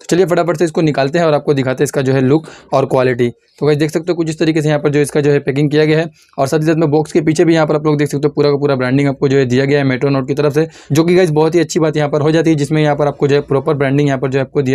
तो चलिए फटाफट से इसको निकालते हैं और आपको दिखाते हैं इसका जो है लुक और क्वालिटी तो वैसे देख सकते हो कुछ इस तरीके से यहाँ पर जो इसका जो है पैकिंग किया गया है और साथ ही साथ में बॉक्स के पीछे भी यहाँ पर आप लोग देख सकते हो पूरा का पूरा ब्रांडिंग आपको जो है दिया गया है मेट्रो नोट की तरफ से जो कि गाइज बहुत ही अच्छी बात यहाँ पर हो जाती है जिसमें यहाँ पर आपको जो है प्रॉपर ब्रांडिंग यहाँ पर जो है आपको दिया